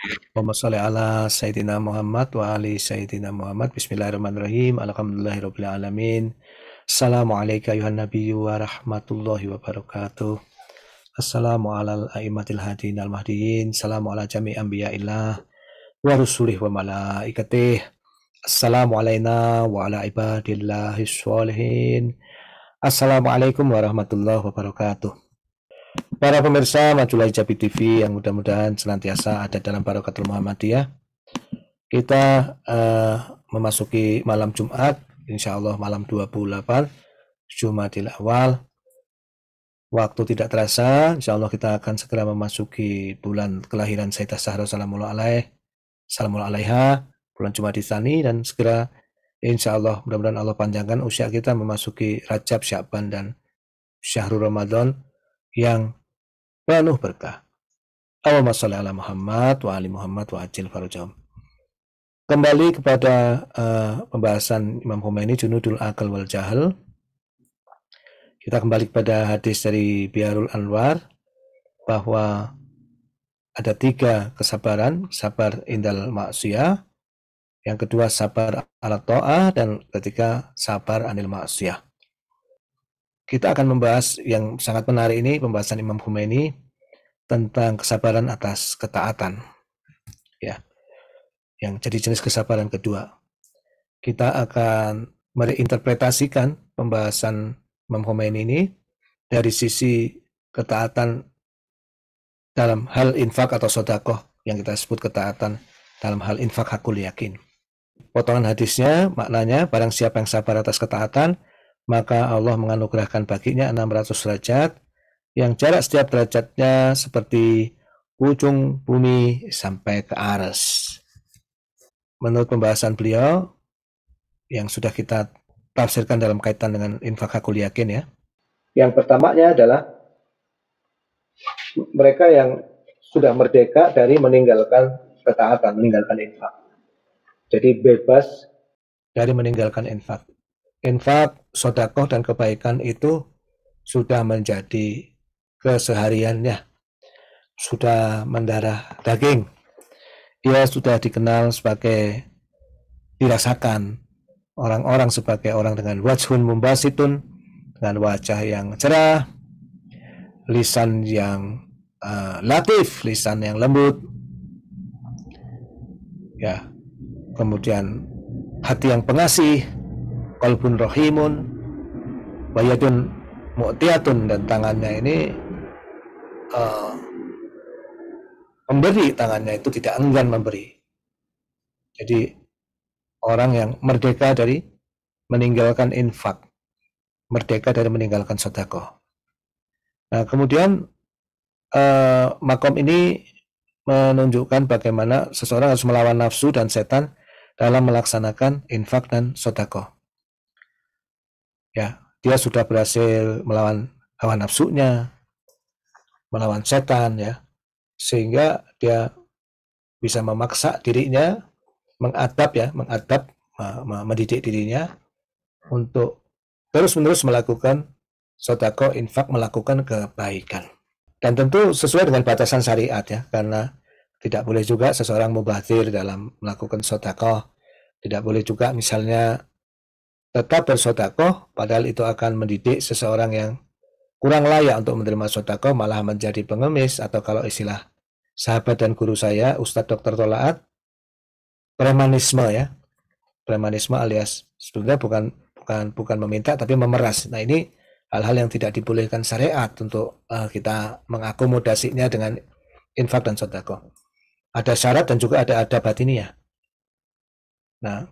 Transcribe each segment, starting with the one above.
Allahumma sholli ala Sayyidina Muhammad wa ali Sayyidina Muhammad. Bismillahirrahmanirrahim. Alhamdulillahirabbil alamin. Assalamualaikum ayuhan nabiyyu wa rahmatullahi wabarakatuh. Assalamu ala al-aimatil hadin al-mahdiin. Salamu ala jami anbiya'illah wa rusulih wa malaikatih. Assalamu alaina wa ala ibadillahi sholihin. Assalamualaikum warahmatullahi wabarakatuh. Para pemirsa Majulah Hijabi TV yang mudah-mudahan senantiasa ada dalam barokatul Muhammadiyah. Kita uh, memasuki malam Jumat, insya Allah malam 28, Jumatil awal. Waktu tidak terasa, insya Allah kita akan segera memasuki bulan kelahiran Sayyidah Sahra Salamullah Alaih, Salamullah Alaiha, bulan Jumat di Sani, dan segera insya Allah mudah-mudahan Allah panjangkan usia kita memasuki Rajab, Syaban dan Syahrul Ramadan yang penuh berkah. Allahumma sholli ala Muhammad wa ali Muhammad wa ajil Kembali kepada uh, pembahasan Imam Khomeini Junudul Akal wal Jahal. Kita kembali kepada hadis dari Biarul Anwar bahwa ada tiga kesabaran, sabar indal maksiyah, yang kedua sabar ala to'ah dan ketiga sabar anil maksiyah. Kita akan membahas yang sangat menarik ini pembahasan Imam Khomeini tentang kesabaran atas ketaatan. Ya. Yang jadi jenis kesabaran kedua. Kita akan mereinterpretasikan pembahasan Imam Khomeini ini dari sisi ketaatan dalam hal infak atau sodakoh yang kita sebut ketaatan dalam hal infak hakul yakin. Potongan hadisnya maknanya barang siapa yang sabar atas ketaatan, maka Allah menganugerahkan baginya 600 derajat yang jarak setiap derajatnya seperti ujung bumi sampai ke aras. Menurut pembahasan beliau yang sudah kita tafsirkan dalam kaitan dengan infak hakul yakin ya. Yang pertamanya adalah mereka yang sudah merdeka dari meninggalkan ketaatan, meninggalkan infak. Jadi bebas dari meninggalkan infak infak, sodakoh, dan kebaikan itu sudah menjadi kesehariannya. Sudah mendarah daging. Ia sudah dikenal sebagai dirasakan orang-orang sebagai orang dengan wajhun mumbasitun, dengan wajah yang cerah, lisan yang uh, latif, lisan yang lembut. Ya. Kemudian hati yang pengasih, kolbun rohimun, bayatun, muatiatun dan tangannya ini uh, memberi tangannya itu tidak enggan memberi jadi orang yang merdeka dari meninggalkan infak merdeka dari meninggalkan sodako nah kemudian uh, makom ini menunjukkan bagaimana seseorang harus melawan nafsu dan setan dalam melaksanakan infak dan sodako ya dia sudah berhasil melawan hawa nafsunya melawan setan ya sehingga dia bisa memaksa dirinya mengadap ya mengadap mendidik dirinya untuk terus-menerus melakukan sodako infak melakukan kebaikan dan tentu sesuai dengan batasan syariat ya karena tidak boleh juga seseorang mubazir dalam melakukan sodako tidak boleh juga misalnya tetap bersodakoh, padahal itu akan mendidik seseorang yang kurang layak untuk menerima sodakoh, malah menjadi pengemis, atau kalau istilah sahabat dan guru saya, Ustadz Dr. Tolaat, premanisme ya. Premanisme alias sebenarnya bukan bukan bukan meminta tapi memeras. Nah ini hal-hal yang tidak dibolehkan syariat untuk uh, kita mengakomodasinya dengan infak dan sodako. Ada syarat dan juga ada adab batiniah. Nah,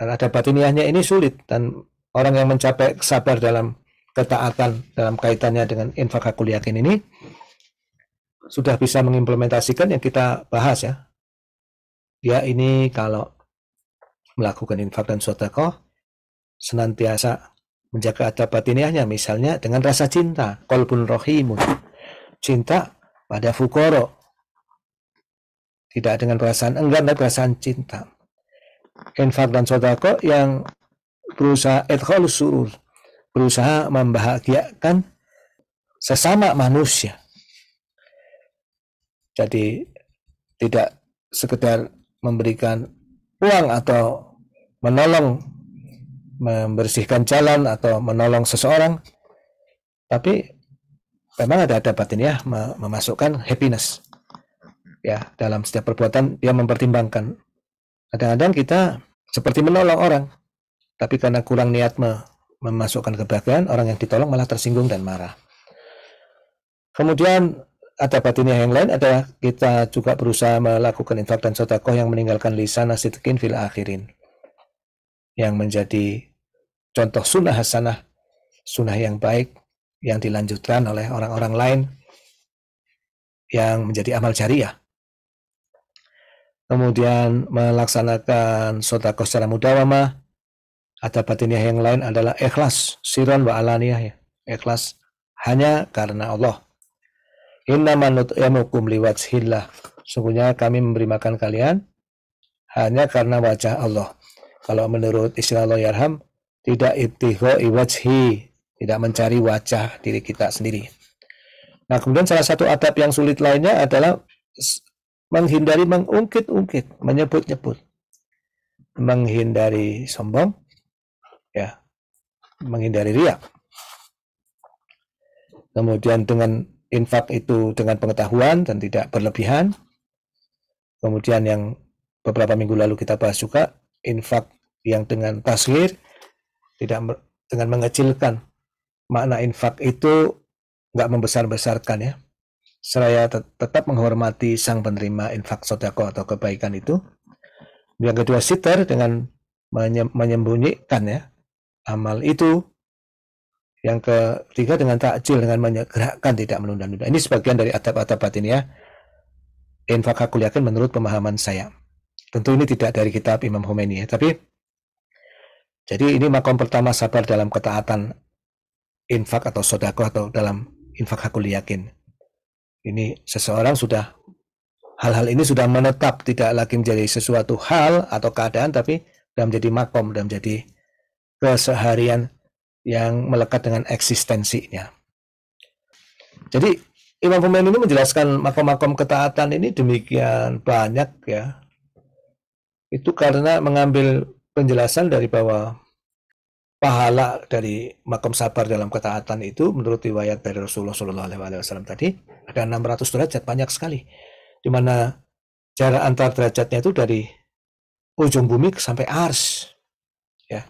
dan ada batiniahnya ini sulit dan orang yang mencapai sabar dalam ketaatan dalam kaitannya dengan infak hakul yakin ini sudah bisa mengimplementasikan yang kita bahas ya. ya ini kalau melakukan infak dan sotako senantiasa menjaga adab batiniahnya misalnya dengan rasa cinta kolbun rohimun cinta pada fukoro tidak dengan perasaan enggan tapi perasaan cinta infak dan sodako yang berusaha edkhalus surur berusaha membahagiakan sesama manusia jadi tidak sekedar memberikan uang atau menolong membersihkan jalan atau menolong seseorang tapi memang ada ada ya memasukkan happiness ya dalam setiap perbuatan dia mempertimbangkan Kadang-kadang kita seperti menolong orang, tapi karena kurang niat memasukkan kebahagiaan, orang yang ditolong malah tersinggung dan marah. Kemudian ada batinnya yang lain ada kita juga berusaha melakukan infak dan sotakoh yang meninggalkan lisan nasidkin fil akhirin yang menjadi contoh sunnah hasanah sunnah yang baik yang dilanjutkan oleh orang-orang lain yang menjadi amal jariah kemudian melaksanakan sodako secara mudawamah ada batiniah yang lain adalah ikhlas siron wa alaniyah ya ikhlas hanya karena Allah inna manut liwat liwajhillah sungguhnya kami memberi makan kalian hanya karena wajah Allah kalau menurut istilah yarham, tidak ibtiho iwajhi tidak mencari wajah diri kita sendiri nah kemudian salah satu adab yang sulit lainnya adalah menghindari mengungkit-ungkit, menyebut-nyebut, menghindari sombong, ya, menghindari riak. Kemudian dengan infak itu dengan pengetahuan dan tidak berlebihan. Kemudian yang beberapa minggu lalu kita bahas juga infak yang dengan tasir tidak dengan mengecilkan makna infak itu nggak membesar-besarkan ya seraya tetap menghormati sang penerima infak sodako atau kebaikan itu. Yang kedua sitar dengan menyembunyikan ya amal itu. Yang ketiga dengan takjil dengan menyegerakan tidak menunda-nunda. Ini sebagian dari adab-adab batin ya. Infak aku yakin menurut pemahaman saya. Tentu ini tidak dari kitab Imam Khomeini ya, tapi jadi ini makom pertama sabar dalam ketaatan infak atau sodako atau dalam infak hakul yakin. Ini seseorang sudah hal-hal ini sudah menetap tidak lagi menjadi sesuatu hal atau keadaan tapi sudah menjadi makom, sudah menjadi keseharian yang melekat dengan eksistensinya. Jadi Imam Khomeini ini menjelaskan makom-makom ketaatan ini demikian banyak ya. Itu karena mengambil penjelasan dari bahwa pahala dari makom sabar dalam ketaatan itu menurut riwayat dari Rasulullah Shallallahu Alaihi Wasallam tadi ada 600 derajat banyak sekali di mana jarak antar derajatnya itu dari ujung bumi sampai ars ya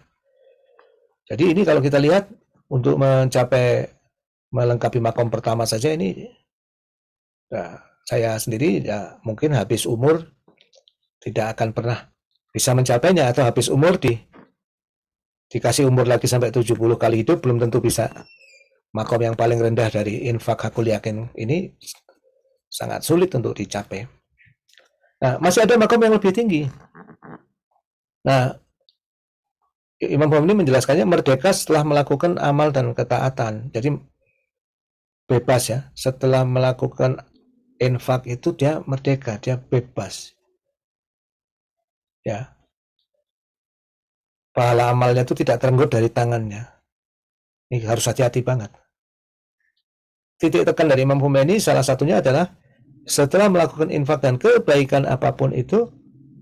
jadi ini kalau kita lihat untuk mencapai melengkapi makom pertama saja ini ya, saya sendiri ya mungkin habis umur tidak akan pernah bisa mencapainya atau habis umur di dikasih umur lagi sampai 70 kali hidup belum tentu bisa makom yang paling rendah dari infak hakul yakin ini sangat sulit untuk dicapai. Nah, masih ada makom yang lebih tinggi. Nah, Imam Khomeini menjelaskannya merdeka setelah melakukan amal dan ketaatan. Jadi bebas ya. Setelah melakukan infak itu dia merdeka, dia bebas. Ya pahala amalnya itu tidak terenggut dari tangannya. Ini harus hati-hati banget. Titik tekan dari Imam Khomeini salah satunya adalah setelah melakukan infak dan kebaikan apapun itu,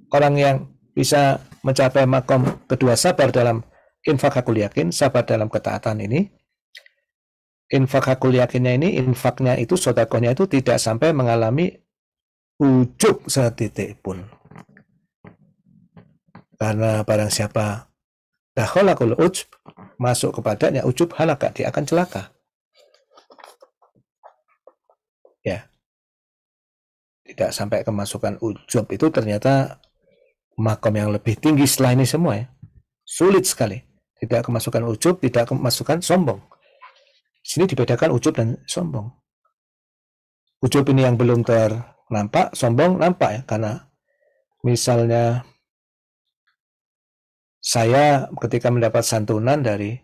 orang yang bisa mencapai makom kedua sabar dalam infak hakul yakin, sabar dalam ketaatan ini, infak hakul yakinnya ini infaknya itu sodakohnya itu tidak sampai mengalami ujuk setitik pun karena barang siapa Dakhalakul ujub masuk kepadanya ujub halaka, dia akan celaka. Ya. Tidak sampai kemasukan ujub itu ternyata makom yang lebih tinggi setelah ini semua ya. Sulit sekali. Tidak kemasukan ujub, tidak kemasukan sombong. Di Sini dibedakan ujub dan sombong. Ujub ini yang belum ternampak, sombong nampak ya, karena misalnya saya ketika mendapat santunan dari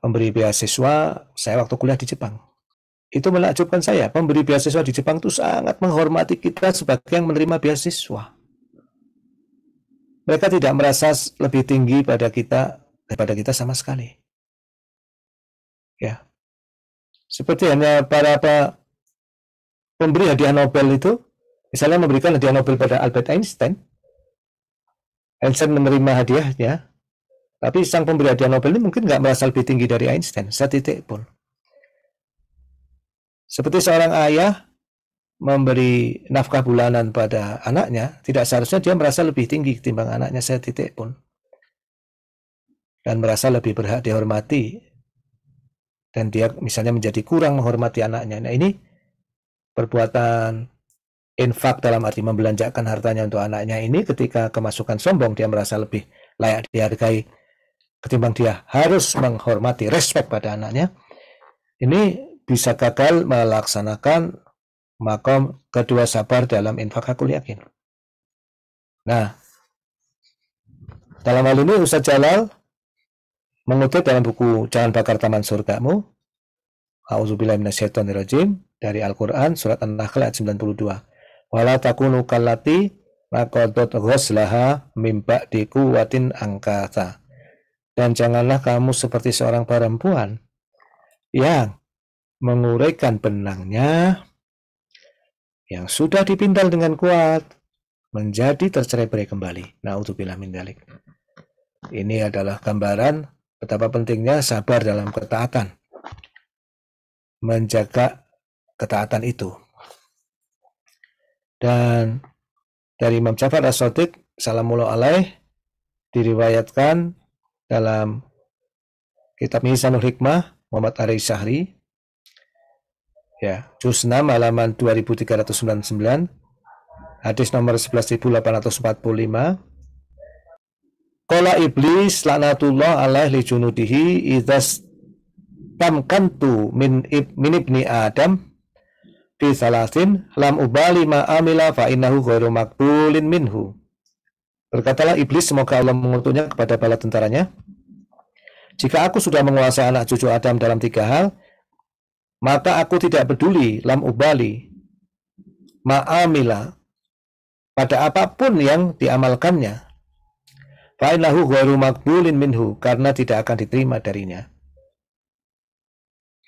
pemberi beasiswa, saya waktu kuliah di Jepang. Itu menakjubkan saya. Pemberi beasiswa di Jepang itu sangat menghormati kita sebagai yang menerima beasiswa. Mereka tidak merasa lebih tinggi pada kita daripada kita sama sekali. Ya. Seperti hanya para, para pemberi hadiah Nobel itu, misalnya memberikan hadiah Nobel pada Albert Einstein, Einstein menerima hadiahnya, tapi sang pemberi hadiah Nobel ini mungkin nggak merasa lebih tinggi dari Einstein, setitik pun. Seperti seorang ayah memberi nafkah bulanan pada anaknya, tidak seharusnya dia merasa lebih tinggi ketimbang anaknya setitik pun. Dan merasa lebih berhak dihormati. Dan dia misalnya menjadi kurang menghormati anaknya. Nah ini perbuatan infak dalam arti membelanjakan hartanya untuk anaknya ini ketika kemasukan sombong dia merasa lebih layak dihargai ketimbang dia harus menghormati respect pada anaknya ini bisa gagal melaksanakan makom kedua sabar dalam infak aku yakin. Nah, dalam hal ini Ustaz Jalal mengutip dalam buku Jangan Bakar Taman Surgamu, A'udzubillahiminasyaitonirrojim, dari Al-Quran, Surat An-Nahl ayat 92 wala takunu kallati laqadat ghuslaha mimba di kuwatin angkata. Dan janganlah kamu seperti seorang perempuan yang menguraikan benangnya yang sudah dipintal dengan kuat menjadi tercerai-berai kembali. Nauzubillah min dalik. Ini adalah gambaran betapa pentingnya sabar dalam ketaatan. Menjaga ketaatan itu, dan dari Imam Jafar As-Sadiq salamullah alaih diriwayatkan dalam kitab Misanul Hikmah Muhammad Ari Syahri ya juz 6 halaman 2399 hadis nomor 11845 Kola iblis laknatullah alaih li junudihi idas tamkantu min, ib, min ibni Adam fi salasin lam ubali ma amila fa innahu ghairu maqbulin minhu. Berkatalah iblis semoga Allah mengutuknya kepada bala tentaranya. Jika aku sudah menguasai anak cucu Adam dalam tiga hal, maka aku tidak peduli lam ubali ma'amila pada apapun yang diamalkannya. Fa innahu ghairu makbulin minhu karena tidak akan diterima darinya.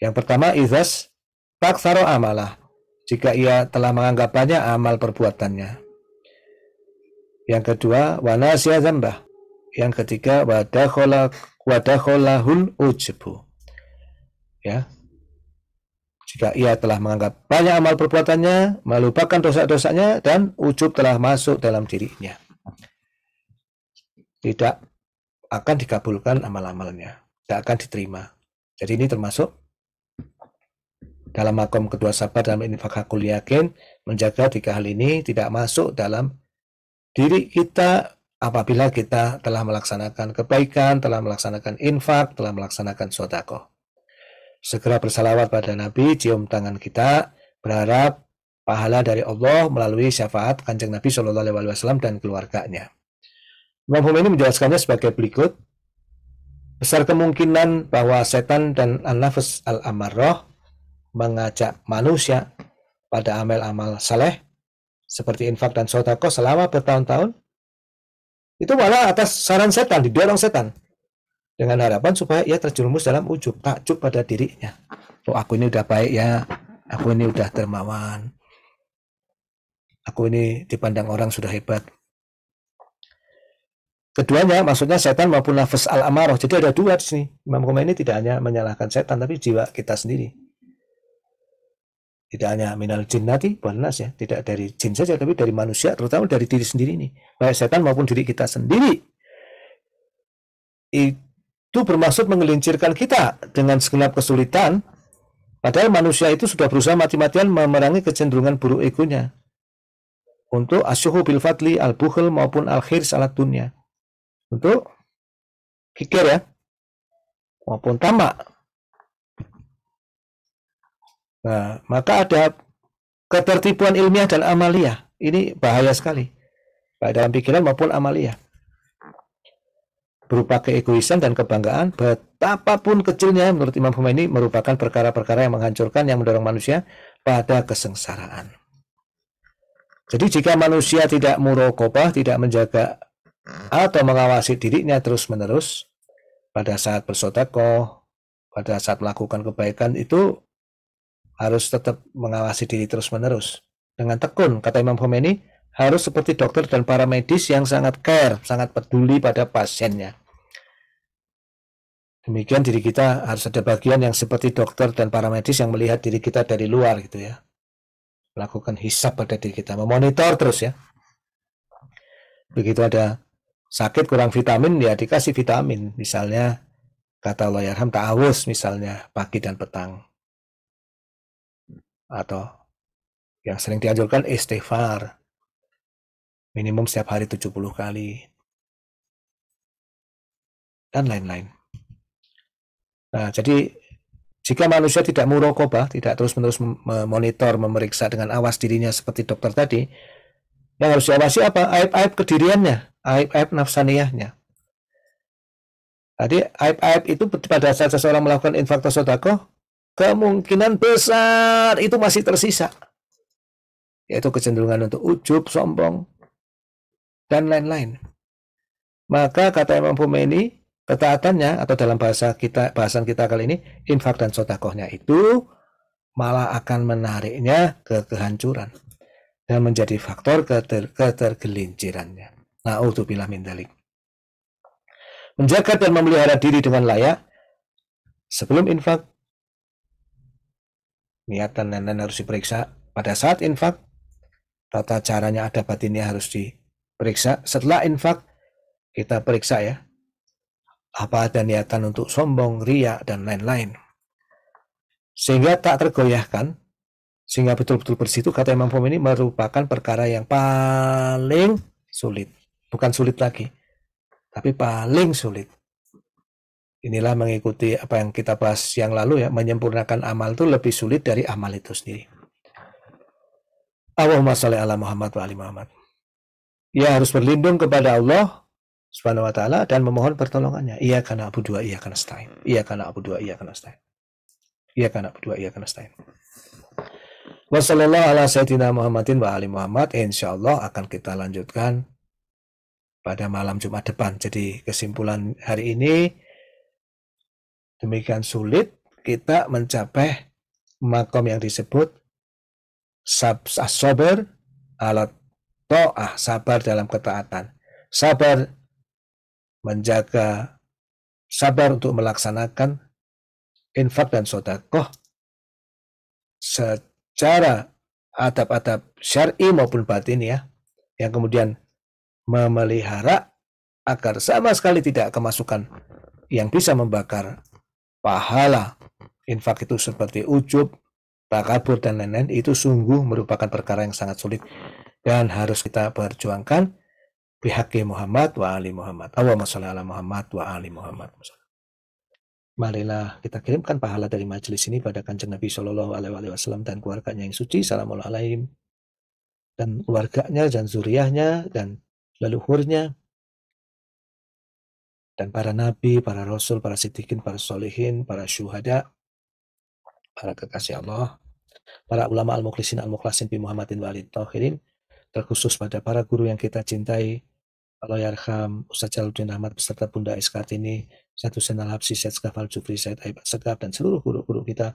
Yang pertama izas taksaro amalah jika ia telah menganggap banyak amal perbuatannya. Yang kedua, wanasya zambah. Yang ketiga, wadakhola wadakholahul ujbu. Ya. Jika ia telah menganggap banyak amal perbuatannya, melupakan dosa-dosanya, dan ujub telah masuk dalam dirinya. Tidak akan dikabulkan amal-amalnya. Tidak akan diterima. Jadi ini termasuk dalam makom kedua sabar dalam infak hakul yakin menjaga tiga hal ini tidak masuk dalam diri kita apabila kita telah melaksanakan kebaikan, telah melaksanakan infak, telah melaksanakan sodako. Segera bersalawat pada Nabi, cium tangan kita, berharap pahala dari Allah melalui syafaat kanjeng Nabi Shallallahu Alaihi Wasallam dan keluarganya. Imam ini menjelaskannya sebagai berikut. Besar kemungkinan bahwa setan dan an-nafs al amarroh mengajak manusia pada amal-amal saleh seperti infak dan sotako selama bertahun-tahun itu malah atas saran setan didorong setan dengan harapan supaya ia terjerumus dalam ujub takjub pada dirinya oh aku ini udah baik ya aku ini udah termawan, aku ini dipandang orang sudah hebat keduanya maksudnya setan maupun nafas al amarah jadi ada dua di sini Imam Khomeini tidak hanya menyalahkan setan tapi jiwa kita sendiri tidak hanya minal jin nanti nas ya, tidak dari jin saja, tapi dari manusia, terutama dari diri sendiri ini. Baik setan maupun diri kita sendiri. Itu bermaksud menggelincirkan kita dengan segenap kesulitan, padahal manusia itu sudah berusaha mati-matian memerangi kecenderungan buruk egonya. Untuk asyuhu bil fadli al-bukhul maupun al khir alat dunia. Untuk kikir ya, maupun tamak Nah, maka ada ketertipuan ilmiah dan amalia. Ini bahaya sekali. Baik dalam pikiran maupun amalia. Berupa keegoisan dan kebanggaan, betapapun kecilnya menurut Imam Khomeini merupakan perkara-perkara yang menghancurkan, yang mendorong manusia pada kesengsaraan. Jadi jika manusia tidak murokobah, tidak menjaga atau mengawasi dirinya terus-menerus, pada saat bersotakoh, pada saat melakukan kebaikan itu harus tetap mengawasi diri terus-menerus. Dengan tekun, kata Imam Khomeini, harus seperti dokter dan para medis yang sangat care, sangat peduli pada pasiennya. Demikian diri kita harus ada bagian yang seperti dokter dan para medis yang melihat diri kita dari luar gitu ya. melakukan hisap pada diri kita, memonitor terus ya. Begitu ada sakit kurang vitamin ya dikasih vitamin, misalnya kata Yarham, ta'awus misalnya pagi dan petang atau yang sering dianjurkan istighfar minimum setiap hari 70 kali dan lain-lain. Nah, jadi jika manusia tidak murokobah, tidak terus-menerus memonitor, memeriksa dengan awas dirinya seperti dokter tadi, yang harus diawasi apa? Aib-aib kediriannya, aib-aib nafsaniyahnya. Tadi aib-aib itu pada saat seseorang melakukan infarktus kemungkinan besar itu masih tersisa. Yaitu kecenderungan untuk ujub, sombong, dan lain-lain. Maka kata Imam Khomeini, ketaatannya atau dalam bahasa kita bahasan kita kali ini infak dan sotakohnya itu malah akan menariknya ke kehancuran dan menjadi faktor keter, ketergelincirannya. untuk bila dalik. Menjaga dan memelihara diri dengan layak sebelum infak niatan dan lain-lain harus diperiksa. Pada saat infak, tata caranya ada batinnya harus diperiksa. Setelah infak, kita periksa ya. Apa ada niatan untuk sombong, ria, dan lain-lain. Sehingga tak tergoyahkan, sehingga betul-betul bersih itu kata Imam Fum ini merupakan perkara yang paling sulit. Bukan sulit lagi, tapi paling sulit. Inilah mengikuti apa yang kita bahas yang lalu ya, menyempurnakan amal itu lebih sulit dari amal itu sendiri. Allahumma sholli ala Muhammad wa ali Muhammad. Ia harus berlindung kepada Allah Subhanahu wa taala dan memohon pertolongannya. Ia karena Abu Dua, ia karena Stein. Ia karena Abu Dua, ia karena Stein. Ia karena Abu Dua, ia karena Stein. Wassalamualaikum ala sayyidina Muhammadin wa ali Muhammad. Insyaallah akan kita lanjutkan pada malam Jumat depan. Jadi kesimpulan hari ini demikian sulit kita mencapai makom yang disebut sabar alat to'ah, sabar dalam ketaatan. Sabar menjaga, sabar untuk melaksanakan infak dan sodakoh secara adab-adab syari maupun batin ya, yang kemudian memelihara agar sama sekali tidak kemasukan yang bisa membakar pahala infak itu seperti ujub, takabur dan lain-lain itu sungguh merupakan perkara yang sangat sulit dan harus kita perjuangkan pihak Muhammad wa ali Muhammad. Allahumma sholli ala Muhammad wa ali Muhammad. Marilah kita kirimkan pahala dari majelis ini pada kanjeng Nabi Shallallahu Alaihi Wasallam dan keluarganya yang suci, salamul dan keluarganya dan zuriyahnya dan leluhurnya dan para nabi, para rasul, para sitikin, para solihin, para syuhada, para kekasih Allah, para ulama al-mukhlisin al-mukhlasin bi Muhammadin walid alid terkhusus pada para guru yang kita cintai, Allah Yarham, ya Ustaz Jaludin Ahmad beserta Bunda ini, Satu Senal Habsi, Syed Skafal Jufri, Syed Aibat Segaf, dan seluruh guru-guru kita,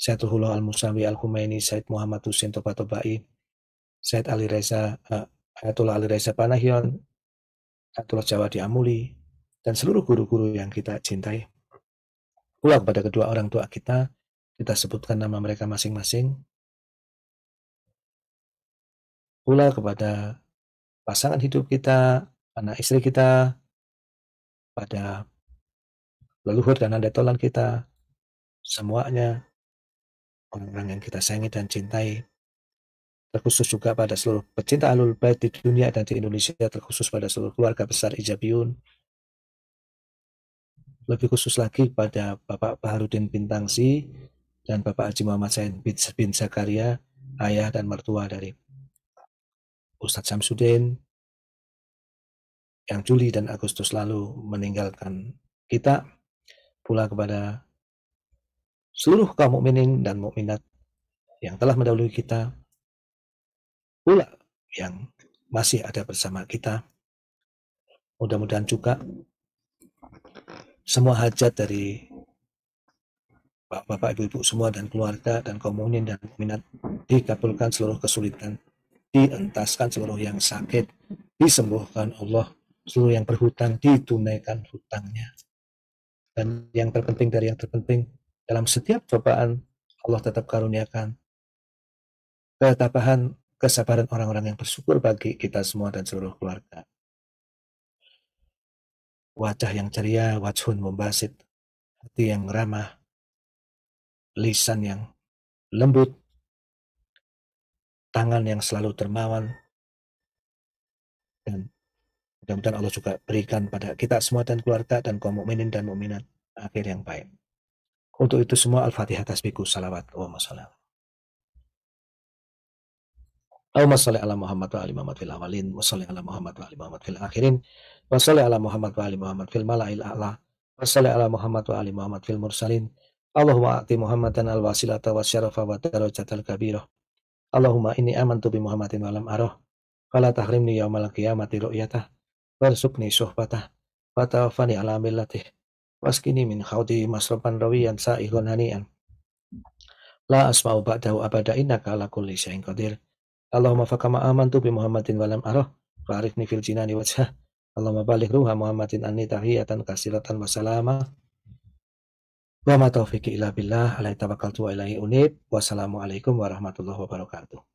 Ruhullah Al-Musawi Al-Humaini, Syed Muhammad Husin Tobatobai, Syed Ali Reza, uh, Ayatullah Ali Reza Panahion, Ayatullah Jawa Diamuli, dan seluruh guru-guru yang kita cintai. Pula kepada kedua orang tua kita, kita sebutkan nama mereka masing-masing. Pula kepada pasangan hidup kita, anak istri kita, pada leluhur dan anda tolan kita, semuanya orang-orang yang kita sayangi dan cintai, terkhusus juga pada seluruh pecinta alul bait di dunia dan di Indonesia, terkhusus pada seluruh keluarga besar Ijabiyun, lebih khusus lagi pada Bapak Baharudin Bintangsi dan Bapak Haji Muhammad Said bin Zakaria, ayah dan mertua dari Ustadz Samsudin, yang Juli dan Agustus lalu meninggalkan kita, pula kepada seluruh kaum mukminin dan mukminat yang telah mendahului kita, pula yang masih ada bersama kita. Mudah-mudahan juga semua hajat dari bapak, ibu-ibu semua dan keluarga dan komunin dan minat dikabulkan seluruh kesulitan, dientaskan seluruh yang sakit, disembuhkan Allah, seluruh yang berhutang ditunaikan hutangnya. Dan yang terpenting dari yang terpenting dalam setiap cobaan Allah tetap karuniakan ketabahan, kesabaran orang-orang yang bersyukur bagi kita semua dan seluruh keluarga wajah yang ceria, wajhun membasit, hati yang ramah, lisan yang lembut, tangan yang selalu termawan, dan mudah-mudahan Allah juga berikan pada kita semua dan keluarga dan kaum mukminin dan mukminat akhir yang baik. Untuk itu semua Al-Fatihah tasbihku salawat wa masalam. Allahumma sholli ala Muhammad wa ali Muhammad fil awalin, wa sholli ala Muhammad wa ali Muhammad fil akhirin, wa sholli ala Muhammad wa ali Muhammad fil mala'il a'la, wa sholli ala Muhammad wa ali Muhammad fil mursalin. Allahumma ati Muhammadan al-wasilata wa syarafa wa darajatal kabirah. Allahumma inni amantu bi Muhammadin wa lam arah. Fala tahrimni yaumal qiyamati ru'yatah. Warzuqni suhbatah. Wa tawaffani ala millatih. Waskini min khawdi masrafan rawiyan sa'ihun hani'an. La asma'u ba'dahu abada innaka ala kulli syai'in qadir. Allahumma fakama tu bi Muhammadin walam aroh. Farif nifil fil ni wajah Allahumma balik ruha Muhammadin anni tahiyatan kasilatan wassalama wa ma taufiqi ila billah Alaih tawakkaltu wa ilahi unib wassalamualaikum warahmatullahi wabarakatuh